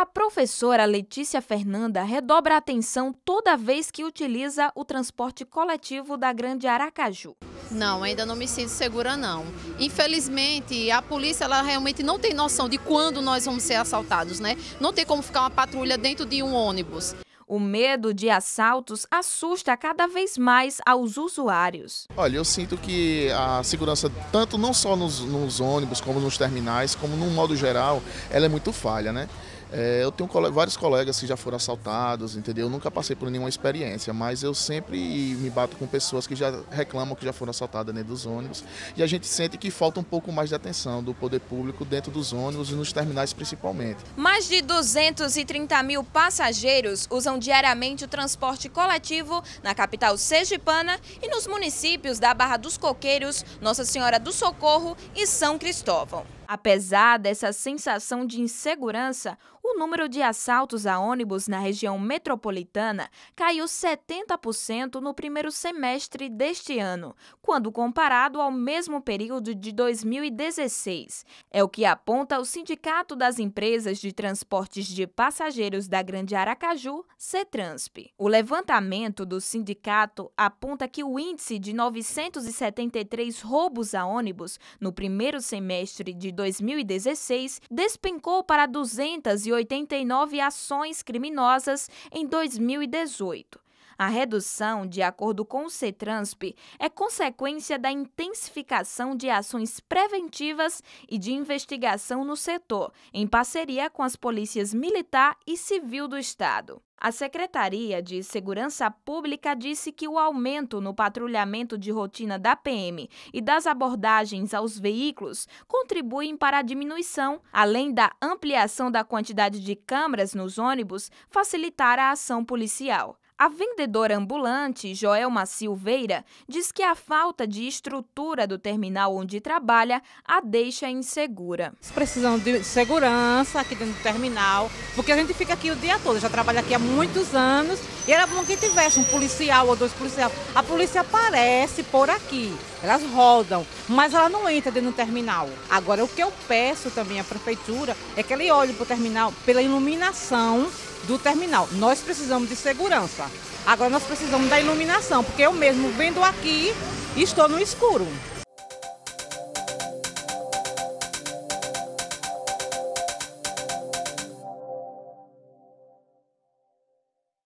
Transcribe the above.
A professora Letícia Fernanda redobra a atenção toda vez que utiliza o transporte coletivo da Grande Aracaju. Não, ainda não me sinto segura não. Infelizmente, a polícia ela realmente não tem noção de quando nós vamos ser assaltados, né? Não tem como ficar uma patrulha dentro de um ônibus. O medo de assaltos assusta cada vez mais aos usuários. Olha, eu sinto que a segurança, tanto não só nos, nos ônibus, como nos terminais, como no modo geral, ela é muito falha, né? É, eu tenho vários colegas que já foram assaltados, entendeu? Eu nunca passei por nenhuma experiência, mas eu sempre me bato com pessoas que já reclamam que já foram assaltadas dentro dos ônibus. E a gente sente que falta um pouco mais de atenção do poder público dentro dos ônibus e nos terminais principalmente. Mais de 230 mil passageiros usam diariamente o transporte coletivo na capital sergipana e nos municípios da Barra dos Coqueiros, Nossa Senhora do Socorro e São Cristóvão. Apesar dessa sensação de insegurança, o número de assaltos a ônibus na região metropolitana caiu 70% no primeiro semestre deste ano, quando comparado ao mesmo período de 2016. É o que aponta o Sindicato das Empresas de Transportes de Passageiros da Grande Aracaju, CETRANSP. O levantamento do sindicato aponta que o índice de 973 roubos a ônibus no primeiro semestre de 2016 despencou para 280 89 ações criminosas em 2018. A redução, de acordo com o CETRANSP, é consequência da intensificação de ações preventivas e de investigação no setor, em parceria com as polícias militar e civil do Estado. A Secretaria de Segurança Pública disse que o aumento no patrulhamento de rotina da PM e das abordagens aos veículos contribuem para a diminuição, além da ampliação da quantidade de câmeras nos ônibus, facilitar a ação policial. A vendedora ambulante Joelma Silveira diz que a falta de estrutura do terminal onde trabalha a deixa insegura. Precisamos de segurança aqui dentro do terminal, porque a gente fica aqui o dia todo, já trabalho aqui há muitos anos e era bom que tivesse um policial ou dois policiais. A polícia aparece por aqui, elas rodam, mas ela não entra dentro do terminal. Agora, o que eu peço também à prefeitura é que ela olhe para o terminal pela iluminação do terminal. Nós precisamos de segurança. Agora nós precisamos da iluminação, porque eu mesmo vendo aqui estou no escuro.